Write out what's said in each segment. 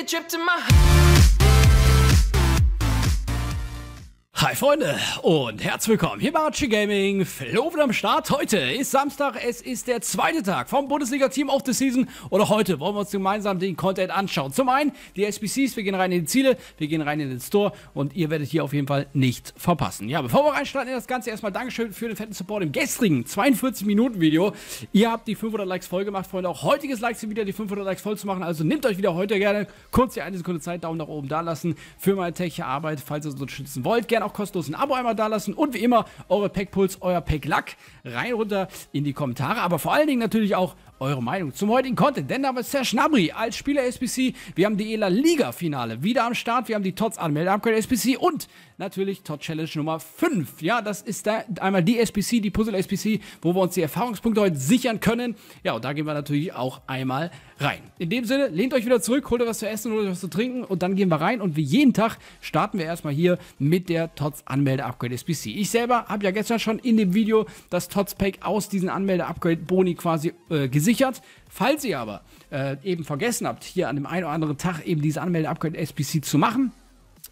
a trip to my Hi Freunde und herzlich willkommen hier bei Archie Gaming. Flo wieder am Start. Heute ist Samstag, es ist der zweite Tag vom Bundesliga-Team of the Season und auch heute wollen wir uns gemeinsam den Content anschauen. Zum einen die SBCs, wir gehen rein in die Ziele, wir gehen rein in den Store und ihr werdet hier auf jeden Fall nichts verpassen. Ja, bevor wir reinstarten in das Ganze, erstmal Dankeschön für den fetten Support im gestrigen 42-Minuten-Video. Ihr habt die 500 Likes voll gemacht, Freunde. Auch heutiges Like sind wieder die 500 Likes voll zu machen, also nehmt euch wieder heute gerne kurz die eine Sekunde Zeit, Daumen nach oben da lassen für meine technische Arbeit, falls ihr uns unterstützen wollt. Gerne auch kostenlosen Abo einmal dalassen und wie immer eure Packpuls, euer Packlack rein runter in die Kommentare, aber vor allen Dingen natürlich auch eure Meinung zum heutigen Content. Denn da ist Herr Schnabri als Spieler SBC. Wir haben die ELA Liga Finale wieder am Start. Wir haben die TOTS Anmelde Upgrade SBC und natürlich TOTS Challenge Nummer 5. Ja, das ist da einmal die SBC, die Puzzle SBC, wo wir uns die Erfahrungspunkte heute sichern können. Ja, und da gehen wir natürlich auch einmal rein. In dem Sinne, lehnt euch wieder zurück, holt euch was zu essen, holt euch was zu trinken und dann gehen wir rein. Und wie jeden Tag starten wir erstmal hier mit der TOTS Anmelde Upgrade SBC. Ich selber habe ja gestern schon in dem Video das TOTS Pack aus diesen Anmelde Upgrade Boni quasi äh, gesehen gesichert. Falls ihr aber äh, eben vergessen habt, hier an dem einen oder anderen Tag eben diese Anmeldeupgrade upgrade SPC zu machen,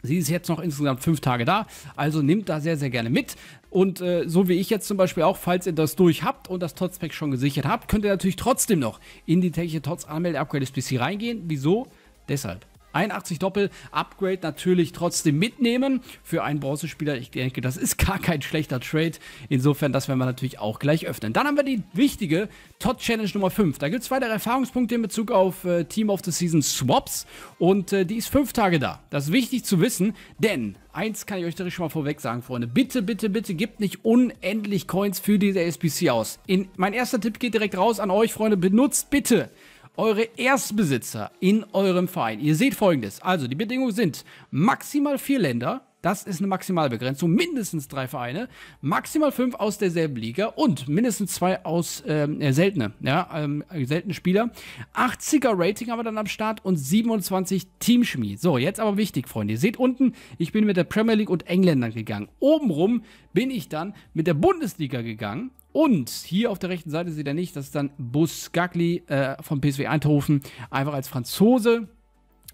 Sie ist jetzt noch insgesamt fünf Tage da, also nehmt da sehr, sehr gerne mit. Und äh, so wie ich jetzt zum Beispiel auch, falls ihr das durch habt und das Tots-Pack schon gesichert habt, könnt ihr natürlich trotzdem noch in die tägliche tots Anmeldeupgrade upgrade SPC reingehen. Wieso? Deshalb, 81 Doppel, Upgrade natürlich trotzdem mitnehmen für einen Bronzespieler. Ich denke, das ist gar kein schlechter Trade. Insofern, das werden wir natürlich auch gleich öffnen. Dann haben wir die wichtige Todd Challenge Nummer 5. Da gibt es weitere Erfahrungspunkte in Bezug auf äh, Team of the Season Swaps und äh, die ist fünf Tage da. Das ist wichtig zu wissen, denn eins kann ich euch direkt schon mal vorweg sagen, Freunde. Bitte, bitte, bitte gebt nicht unendlich Coins für diese SPC aus. In, mein erster Tipp geht direkt raus an euch, Freunde. Benutzt bitte eure Erstbesitzer in eurem Verein. Ihr seht folgendes. Also die Bedingungen sind maximal vier Länder. Das ist eine Maximalbegrenzung. Mindestens drei Vereine, maximal fünf aus derselben Liga und mindestens zwei aus ähm, äh, seltene, ja, ähm, seltene Spieler. 80er Rating haben wir dann am Start und 27 Teamschmied. So, jetzt aber wichtig, Freunde. Ihr seht unten, ich bin mit der Premier League und Engländern gegangen. Obenrum bin ich dann mit der Bundesliga gegangen und hier auf der rechten Seite seht ihr nicht, das ist dann Bus Gagli äh, von PSW Eindhoven, einfach als Franzose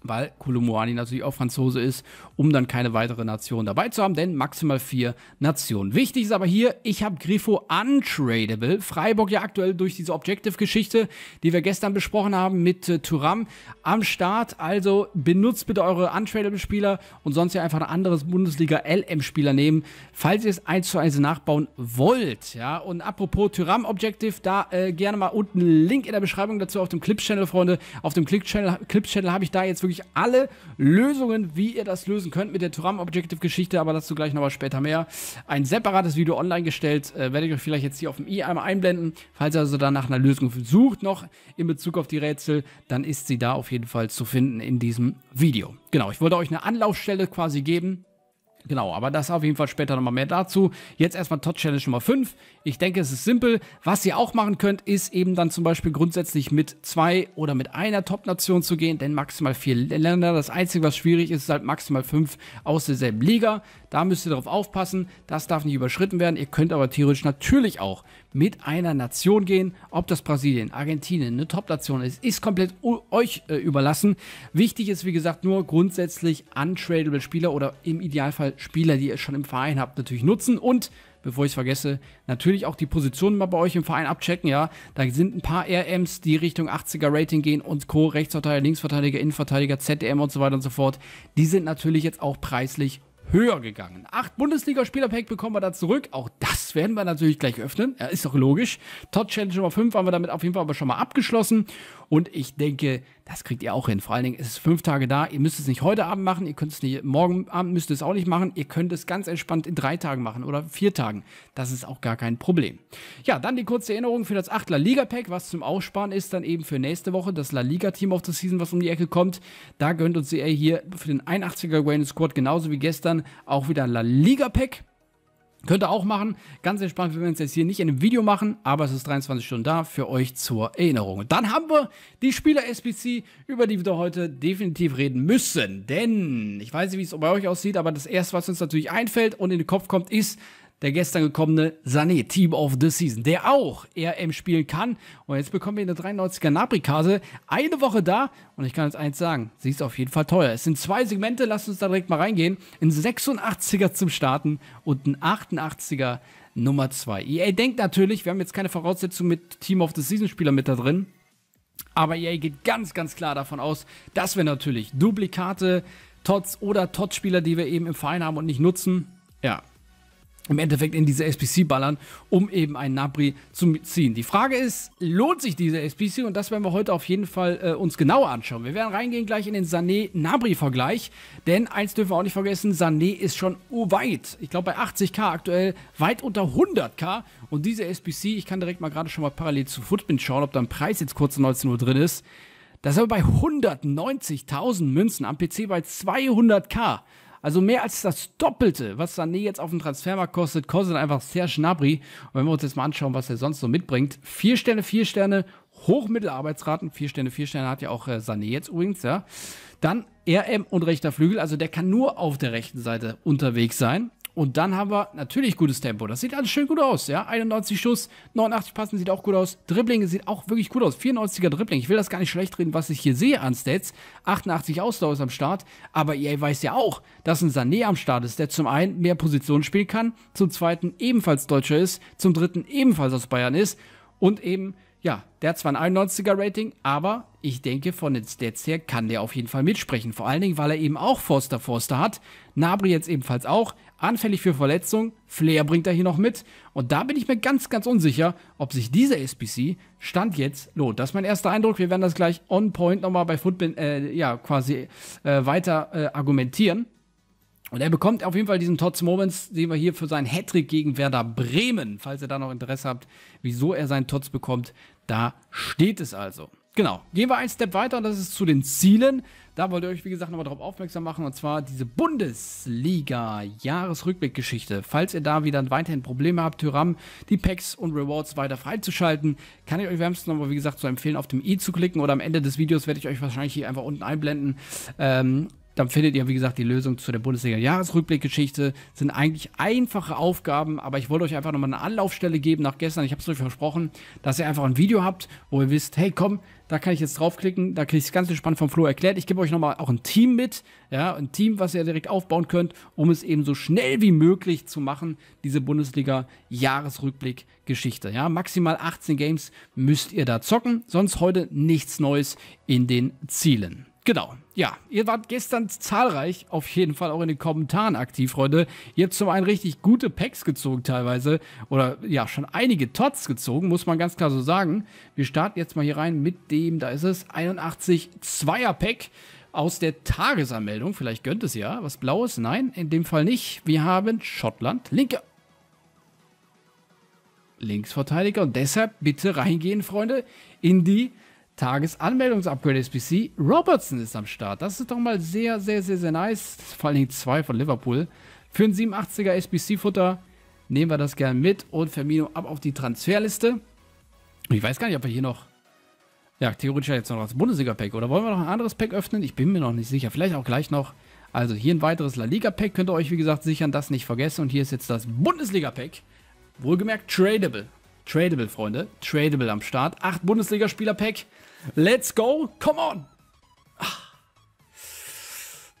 weil Kolumuani natürlich auch Franzose ist, um dann keine weitere Nation dabei zu haben, denn maximal vier Nationen. Wichtig ist aber hier, ich habe Grifo untradable. Freiburg ja aktuell durch diese Objective-Geschichte, die wir gestern besprochen haben mit äh, Turam, am Start. Also benutzt bitte eure untradable-Spieler und sonst ja einfach ein anderes Bundesliga-LM-Spieler nehmen, falls ihr es 1 zu 1 nachbauen wollt. Ja, und apropos Turam-Objective, da äh, gerne mal unten Link in der Beschreibung dazu auf dem Clips-Channel, Freunde. Auf dem Clips-Channel Clips -Channel habe ich da jetzt wirklich wirklich alle Lösungen, wie ihr das lösen könnt mit der Turam-Objective-Geschichte, aber dazu gleich nochmal später mehr. Ein separates Video online gestellt, äh, werde ich euch vielleicht jetzt hier auf dem i einmal einblenden. Falls ihr also dann nach einer Lösung sucht noch in Bezug auf die Rätsel, dann ist sie da auf jeden Fall zu finden in diesem Video. Genau, ich wollte euch eine Anlaufstelle quasi geben, Genau, aber das auf jeden Fall später nochmal mehr dazu. Jetzt erstmal Tot Challenge Nummer 5. Ich denke, es ist simpel. Was ihr auch machen könnt, ist eben dann zum Beispiel grundsätzlich mit zwei oder mit einer Top-Nation zu gehen, denn maximal vier Länder. Das Einzige, was schwierig ist, ist halt maximal fünf aus derselben Liga. Da müsst ihr darauf aufpassen, das darf nicht überschritten werden. Ihr könnt aber theoretisch natürlich auch mit einer Nation gehen. Ob das Brasilien, Argentinien eine Top-Nation ist, ist komplett euch äh, überlassen. Wichtig ist, wie gesagt, nur grundsätzlich untradable Spieler oder im Idealfall Spieler, die ihr schon im Verein habt, natürlich nutzen und bevor ich es vergesse, natürlich auch die Positionen mal bei euch im Verein abchecken, ja. Da sind ein paar RMs, die Richtung 80er Rating gehen und Co. Rechtsverteidiger, Linksverteidiger, Innenverteidiger, ZDM und so weiter und so fort. Die sind natürlich jetzt auch preislich höher gegangen. Acht Bundesligaspieler-Pack bekommen wir da zurück. Auch das werden wir natürlich gleich öffnen. Ja, ist doch logisch. Todd Challenge Nummer 5 haben wir damit auf jeden Fall aber schon mal abgeschlossen. Und ich denke, das kriegt ihr auch hin. Vor allen Dingen es ist fünf Tage da. Ihr müsst es nicht heute Abend machen, ihr könnt es nicht morgen Abend müsst ihr es auch nicht machen. Ihr könnt es ganz entspannt in drei Tagen machen oder vier Tagen. Das ist auch gar kein Problem. Ja, dann die kurze Erinnerung für das 8 La Liga Pack, was zum Aussparen ist, dann eben für nächste Woche das La Liga Team of the Season, was um die Ecke kommt. Da gönnt uns ihr hier für den 81er Wayne Squad genauso wie gestern auch wieder La Liga Pack. Könnt ihr auch machen. Ganz entspannt, wir werden es jetzt hier nicht in einem Video machen, aber es ist 23 Stunden da für euch zur Erinnerung. Dann haben wir die Spieler-SPC, über die wir heute definitiv reden müssen. Denn ich weiß nicht, wie es bei euch aussieht, aber das erste, was uns natürlich einfällt und in den Kopf kommt, ist der gestern gekommene Sané, Team of the Season, der auch RM spielen kann. Und jetzt bekommen wir eine 93er Napri-Karte. Eine Woche da und ich kann jetzt eins sagen, sie ist auf jeden Fall teuer. Es sind zwei Segmente, lasst uns da direkt mal reingehen. Ein 86er zum Starten und ein 88er Nummer 2. EA denkt natürlich, wir haben jetzt keine Voraussetzung mit Team of the Season Spielern mit da drin. Aber EA geht ganz, ganz klar davon aus, dass wir natürlich Duplikate, Tots oder Tots-Spieler, die wir eben im Verein haben und nicht nutzen, ja, im Endeffekt in diese SPC ballern, um eben einen Nabri zu ziehen. Die Frage ist, lohnt sich diese SPC? Und das werden wir heute auf jeden Fall äh, uns genauer anschauen. Wir werden reingehen gleich in den Sané-Nabri-Vergleich, denn eins dürfen wir auch nicht vergessen, Sané ist schon weit, ich glaube bei 80k aktuell, weit unter 100k. Und diese SPC, ich kann direkt mal gerade schon mal parallel zu Footbin schauen, ob da ein Preis jetzt kurz um 19 Uhr drin ist. Das ist aber bei 190.000 Münzen, am PC bei 200k. Also mehr als das Doppelte, was Sané jetzt auf dem Transfermarkt kostet, kostet einfach sehr Schnabri. Und wenn wir uns jetzt mal anschauen, was er sonst so mitbringt. Vier Sterne, vier Sterne, Hochmittelarbeitsraten, vier Sterne, vier Sterne hat ja auch äh, Sané jetzt übrigens, ja. Dann RM und rechter Flügel, also der kann nur auf der rechten Seite unterwegs sein. Und dann haben wir natürlich gutes Tempo. Das sieht alles schön gut aus, ja. 91 Schuss, 89 Passen sieht auch gut aus. Dribbling sieht auch wirklich gut aus. 94er Dribbling. Ich will das gar nicht schlecht reden, was ich hier sehe an Stats. 88 Ausdauer ist am Start. Aber ihr weiß ja auch, dass ein Sané am Start ist, der zum einen mehr Positionen spielen kann, zum zweiten ebenfalls Deutscher ist, zum dritten ebenfalls aus Bayern ist und eben ja, der hat zwar ein 91er Rating, aber ich denke, von den Stats her kann der auf jeden Fall mitsprechen. Vor allen Dingen, weil er eben auch Forster Forster hat. Nabri jetzt ebenfalls auch. Anfällig für Verletzungen. Flair bringt er hier noch mit. Und da bin ich mir ganz, ganz unsicher, ob sich dieser SPC Stand jetzt lohnt. Das ist mein erster Eindruck. Wir werden das gleich on point nochmal bei Football, äh, ja, quasi äh, weiter äh, argumentieren. Und er bekommt auf jeden Fall diesen Tots Moments, den wir hier für seinen Hattrick gegen Werder Bremen, falls ihr da noch Interesse habt, wieso er seinen Tots bekommt, da steht es also. Genau, gehen wir einen Step weiter und das ist zu den Zielen. Da wollte ich euch, wie gesagt, nochmal darauf aufmerksam machen und zwar diese Bundesliga-Jahresrückblickgeschichte. Falls ihr da wieder weiterhin Probleme habt, Tyram, die Packs und Rewards weiter freizuschalten, kann ich euch wärmstens nochmal, wie gesagt, so empfehlen, auf dem i e zu klicken oder am Ende des Videos werde ich euch wahrscheinlich hier einfach unten einblenden. Ähm, dann findet ihr, wie gesagt, die Lösung zu der Bundesliga-Jahresrückblickgeschichte. Sind eigentlich einfache Aufgaben, aber ich wollte euch einfach nochmal eine Anlaufstelle geben nach gestern. Ich habe es euch versprochen, dass ihr einfach ein Video habt, wo ihr wisst, hey, komm, da kann ich jetzt draufklicken, da kriege ich es ganz entspannt vom Flo erklärt. Ich gebe euch nochmal auch ein Team mit, ja, ein Team, was ihr direkt aufbauen könnt, um es eben so schnell wie möglich zu machen, diese Bundesliga-Jahresrückblick-Geschichte. Ja, maximal 18 Games müsst ihr da zocken, sonst heute nichts Neues in den Zielen. Genau, ja. Ihr wart gestern zahlreich, auf jeden Fall auch in den Kommentaren aktiv, Freunde. Ihr habt zum einen richtig gute Packs gezogen teilweise. Oder ja, schon einige Tots gezogen, muss man ganz klar so sagen. Wir starten jetzt mal hier rein mit dem, da ist es, 81 Zweier Pack aus der Tagesanmeldung. Vielleicht gönnt es ja. Was Blaues? Nein, in dem Fall nicht. Wir haben Schottland, linke Linksverteidiger. Und deshalb bitte reingehen, Freunde, in die Tagesanmeldungsupgrade SBC. Robertson ist am Start. Das ist doch mal sehr, sehr, sehr, sehr nice. Vor allen Dingen zwei von Liverpool. Für ein 87er SBC-Futter nehmen wir das gern mit und Firmino ab auf die Transferliste. Ich weiß gar nicht, ob wir hier noch. Ja, theoretisch jetzt noch das Bundesliga-Pack. Oder wollen wir noch ein anderes Pack öffnen? Ich bin mir noch nicht sicher. Vielleicht auch gleich noch. Also hier ein weiteres La Liga-Pack. Könnt ihr euch, wie gesagt, sichern. Das nicht vergessen. Und hier ist jetzt das Bundesliga-Pack. Wohlgemerkt tradable. Tradable, Freunde. Tradable am Start. Acht Bundesligaspieler-Pack. Let's go. Come on. Ah.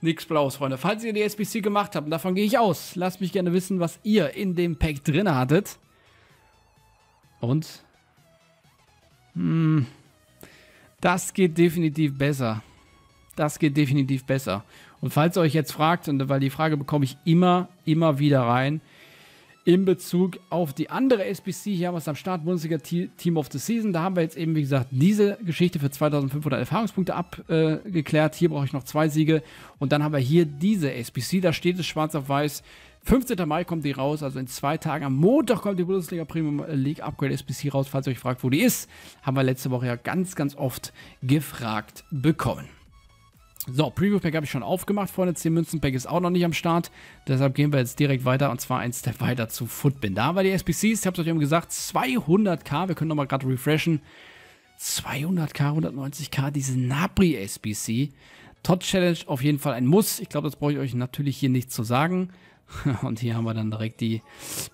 Nix Blaues, Freunde. Falls ihr die SBC gemacht habt, davon gehe ich aus, lasst mich gerne wissen, was ihr in dem Pack drin hattet. Und? Hm. Das geht definitiv besser. Das geht definitiv besser. Und falls ihr euch jetzt fragt, und weil die Frage bekomme ich immer, immer wieder rein, in Bezug auf die andere SBC. Hier haben wir es am Start, Bundesliga Team of the Season. Da haben wir jetzt eben, wie gesagt, diese Geschichte für 2500 Erfahrungspunkte abgeklärt. Äh, hier brauche ich noch zwei Siege. Und dann haben wir hier diese SBC. Da steht es schwarz auf weiß. 15. Mai kommt die raus, also in zwei Tagen. Am Montag kommt die Bundesliga Premium League Upgrade SBC raus. Falls ihr euch fragt, wo die ist, haben wir letzte Woche ja ganz, ganz oft gefragt bekommen. So, Preview Pack habe ich schon aufgemacht, Freunde. 10 Münzen Pack ist auch noch nicht am Start. Deshalb gehen wir jetzt direkt weiter und zwar ein Step weiter zu Footbin. Da haben wir die SPCs, ich habe es euch eben gesagt, 200k. Wir können nochmal gerade refreshen. 200k, 190k, diese Napri SPC. Todd Challenge auf jeden Fall ein Muss. Ich glaube, das brauche ich euch natürlich hier nicht zu sagen. Und hier haben wir dann direkt die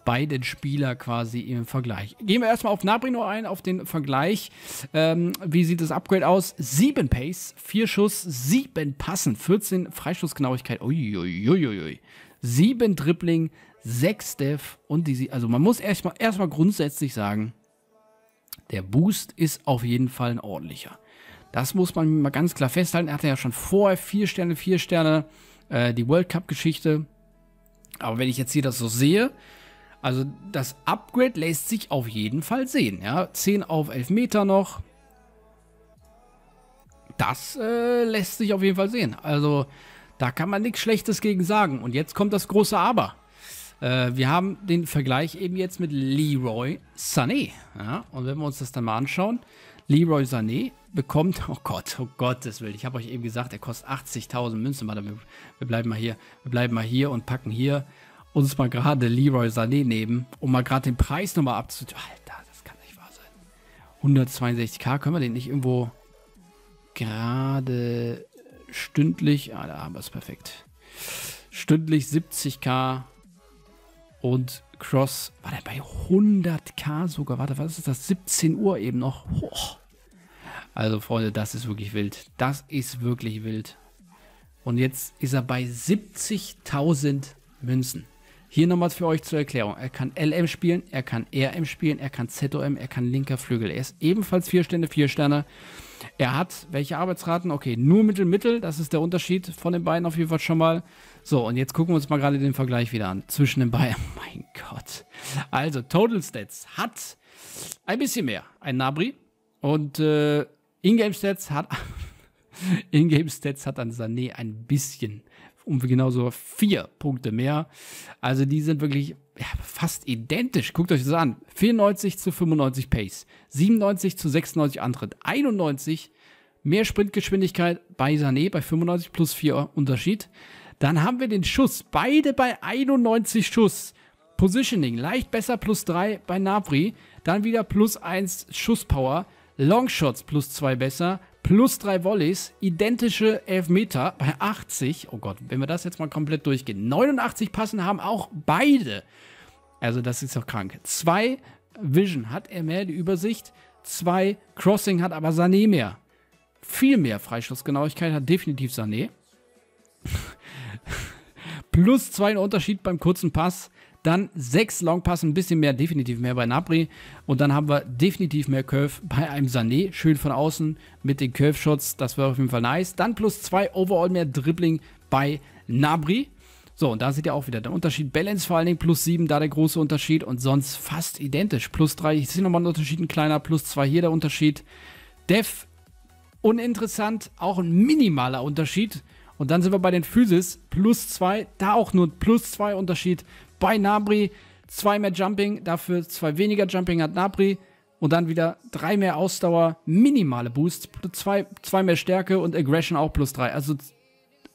beiden Spieler quasi im Vergleich. Gehen wir erstmal auf Nabrino ein, auf den Vergleich. Ähm, wie sieht das Upgrade aus? 7 Pace, 4 Schuss, 7 Passen, 14 Freischussgenauigkeit. Uiuiuiui. 7 Dribbling, 6 Def und die. Also man muss erstmal erstmal grundsätzlich sagen, der Boost ist auf jeden Fall ein ordentlicher. Das muss man mal ganz klar festhalten. Er hatte ja schon vorher 4 Sterne, 4 Sterne. Äh, die World Cup-Geschichte, aber wenn ich jetzt hier das so sehe, also das Upgrade lässt sich auf jeden Fall sehen. Ja, 10 auf 11 Meter noch. Das äh, lässt sich auf jeden Fall sehen. Also da kann man nichts Schlechtes gegen sagen. Und jetzt kommt das große Aber. Äh, wir haben den Vergleich eben jetzt mit Leroy Sané. Ja? Und wenn wir uns das dann mal anschauen, Leroy Sané bekommt, oh Gott, oh Gottes Willen, ich habe euch eben gesagt, er kostet 80.000 Münzen, Warte, wir, wir bleiben mal hier, wir bleiben mal hier und packen hier uns mal gerade Leroy Sané nehmen, um mal gerade den Preis nochmal abzutun. Alter, das kann nicht wahr sein. 162k, können wir den nicht irgendwo gerade stündlich, ah, da haben wir es perfekt. Stündlich 70k und Cross, war der bei 100k sogar, warte, was ist das, 17 Uhr eben noch. Oh. Also Freunde, das ist wirklich wild. Das ist wirklich wild. Und jetzt ist er bei 70.000 Münzen. Hier nochmal für euch zur Erklärung. Er kann LM spielen, er kann RM spielen, er kann ZOM, er kann linker Flügel. Er ist ebenfalls 4 Sterne, 4 Sterne. Er hat welche Arbeitsraten? Okay, nur Mittel, Mittel. Das ist der Unterschied von den beiden auf jeden Fall schon mal. So, und jetzt gucken wir uns mal gerade den Vergleich wieder an. Zwischen den beiden. Mein Gott. Also, Total Stats hat ein bisschen mehr. Ein Nabri. Und äh, Ingame-Stats hat, ingame hat dann Sané ein bisschen, um genau so vier Punkte mehr. Also die sind wirklich ja, fast identisch. Guckt euch das an. 94 zu 95 Pace, 97 zu 96 Antritt, 91 mehr Sprintgeschwindigkeit bei Sané bei 95 plus 4 Unterschied. Dann haben wir den Schuss, beide bei 91 Schuss. Positioning, leicht besser plus 3 bei Navri. dann wieder plus 1 Schusspower Longshots plus zwei besser, plus drei Volleys, identische Elfmeter bei 80. Oh Gott, wenn wir das jetzt mal komplett durchgehen. 89 Passen haben auch beide. Also das ist doch krank. Zwei Vision hat er mehr die Übersicht. Zwei Crossing hat aber Sané mehr. Viel mehr Freischussgenauigkeit hat definitiv Sané. plus 2 Unterschied beim kurzen Pass. Dann sechs Longpass, ein bisschen mehr, definitiv mehr bei Napri. Und dann haben wir definitiv mehr Curve bei einem Sané. Schön von außen mit den Curve-Shots. Das wäre auf jeden Fall nice. Dann plus zwei Overall mehr Dribbling bei Nabri. So, und da seht ihr auch wieder den Unterschied. Balance vor allen Dingen plus 7, da der große Unterschied und sonst fast identisch. Plus 3, ich sehe nochmal einen Unterschied, ein kleiner, plus 2 hier der Unterschied. Def, uninteressant, auch ein minimaler Unterschied. Und dann sind wir bei den Physis, plus 2, da auch nur plus 2 Unterschied bei Nabri. Zwei mehr Jumping, dafür zwei weniger Jumping hat Nabri. Und dann wieder drei mehr Ausdauer, minimale Boosts, zwei, zwei mehr Stärke und Aggression auch plus drei. Also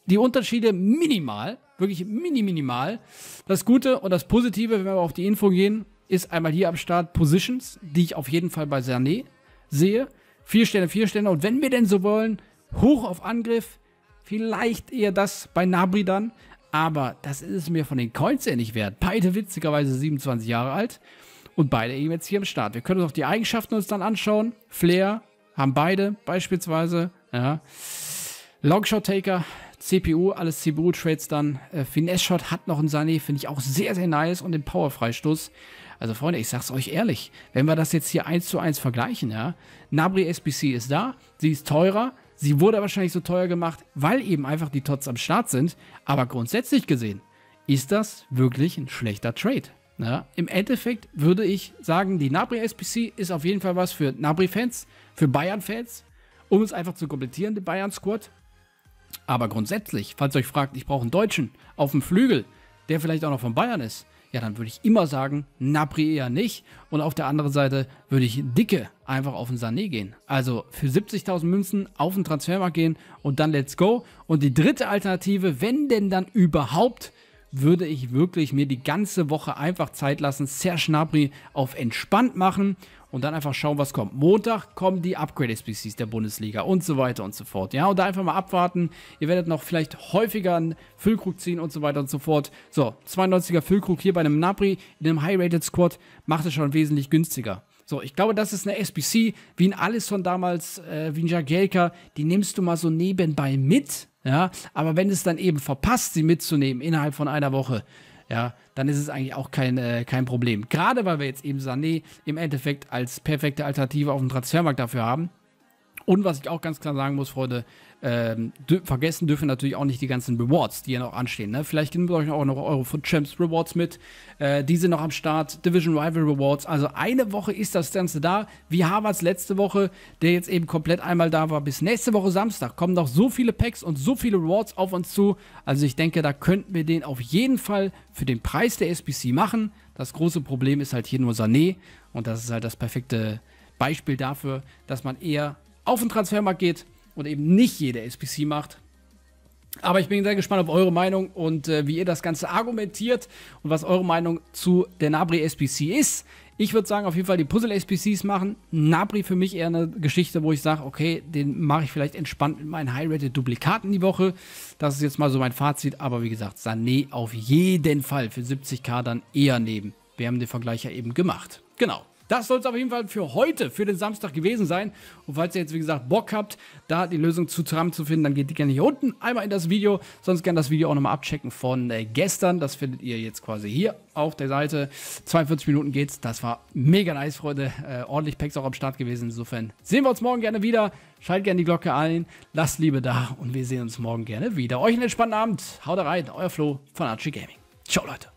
die Unterschiede minimal, wirklich mini minimal. Das Gute und das Positive, wenn wir auf die Info gehen, ist einmal hier am Start Positions, die ich auf jeden Fall bei Sané sehe. Vier Sterne, vier Sterne. Und wenn wir denn so wollen, hoch auf Angriff. Vielleicht eher das bei Nabri dann. Aber das ist es mir von den Coins her nicht wert. Beide witzigerweise 27 Jahre alt und beide eben jetzt hier im Start. Wir können uns auch die Eigenschaften uns dann anschauen. Flair haben beide beispielsweise. Ja. Longshot-Taker, CPU, alles CPU-Trades dann. Äh, Finesse-Shot hat noch einen Sunny, finde ich auch sehr, sehr nice. Und den Power-Freistoß. Also Freunde, ich sag's euch ehrlich, wenn wir das jetzt hier 1 zu 1 vergleichen, ja, Nabri SBC ist da, sie ist teurer, Sie wurde wahrscheinlich so teuer gemacht, weil eben einfach die Tots am Start sind. Aber grundsätzlich gesehen ist das wirklich ein schlechter Trade. Ja, ne? Im Endeffekt würde ich sagen, die Nabri SPC ist auf jeden Fall was für Nabri-Fans, für Bayern-Fans, um es einfach zu komplettieren, den Bayern-Squad. Aber grundsätzlich, falls ihr euch fragt, ich brauche einen Deutschen auf dem Flügel, der vielleicht auch noch von Bayern ist, ja, dann würde ich immer sagen, Napri eher nicht. Und auf der anderen Seite würde ich dicke einfach auf den Sané gehen. Also für 70.000 Münzen auf den Transfermarkt gehen und dann let's go. Und die dritte Alternative, wenn denn dann überhaupt würde ich wirklich mir die ganze Woche einfach Zeit lassen, Serge Gnabry auf entspannt machen und dann einfach schauen, was kommt. Montag kommen die Upgrade-SBCs der Bundesliga und so weiter und so fort. Ja, und da einfach mal abwarten. Ihr werdet noch vielleicht häufiger einen Füllkrug ziehen und so weiter und so fort. So, 92er Füllkrug hier bei einem Napri in einem High-Rated-Squad macht es schon wesentlich günstiger. So, ich glaube, das ist eine SBC, wie ein Allison damals, äh, wie ein Jagelka, die nimmst du mal so nebenbei mit ja, aber wenn es dann eben verpasst, sie mitzunehmen innerhalb von einer Woche, ja, dann ist es eigentlich auch kein, äh, kein Problem. Gerade weil wir jetzt eben Sané im Endeffekt als perfekte Alternative auf dem Transfermarkt dafür haben, und was ich auch ganz klar sagen muss, Freunde, ähm, dür vergessen dürfen natürlich auch nicht die ganzen Rewards, die ja noch anstehen. Ne? Vielleicht wir euch auch noch eure Food Champs Rewards mit. Äh, die sind noch am Start. Division Rival Rewards. Also eine Woche ist das Ganze da. Wie Harvards letzte Woche, der jetzt eben komplett einmal da war. Bis nächste Woche Samstag kommen noch so viele Packs und so viele Rewards auf uns zu. Also ich denke, da könnten wir den auf jeden Fall für den Preis der SBC machen. Das große Problem ist halt hier nur Sané. Und das ist halt das perfekte Beispiel dafür, dass man eher auf den Transfermarkt geht und eben nicht jede SPC macht. Aber ich bin sehr gespannt auf eure Meinung und äh, wie ihr das Ganze argumentiert und was eure Meinung zu der Nabri SPC ist. Ich würde sagen, auf jeden Fall die Puzzle-SPCs machen. Nabri für mich eher eine Geschichte, wo ich sage, okay, den mache ich vielleicht entspannt mit meinen High-Rated-Duplikaten die Woche. Das ist jetzt mal so mein Fazit. Aber wie gesagt, Sané auf jeden Fall für 70k dann eher neben. Wir haben den Vergleich ja eben gemacht. Genau. Das soll es auf jeden Fall für heute, für den Samstag gewesen sein. Und falls ihr jetzt, wie gesagt, Bock habt, da die Lösung zu zu finden, dann geht die gerne hier unten einmal in das Video. Sonst gerne das Video auch nochmal abchecken von äh, gestern. Das findet ihr jetzt quasi hier auf der Seite. 42 Minuten geht's. Das war mega nice, Freunde. Äh, ordentlich Packs auch am Start gewesen. Insofern sehen wir uns morgen gerne wieder. Schaltet gerne die Glocke ein. Lasst Liebe da. Und wir sehen uns morgen gerne wieder. Euch einen entspannten Abend. Haut rein. Euer Flo von Archie Gaming. Ciao, Leute.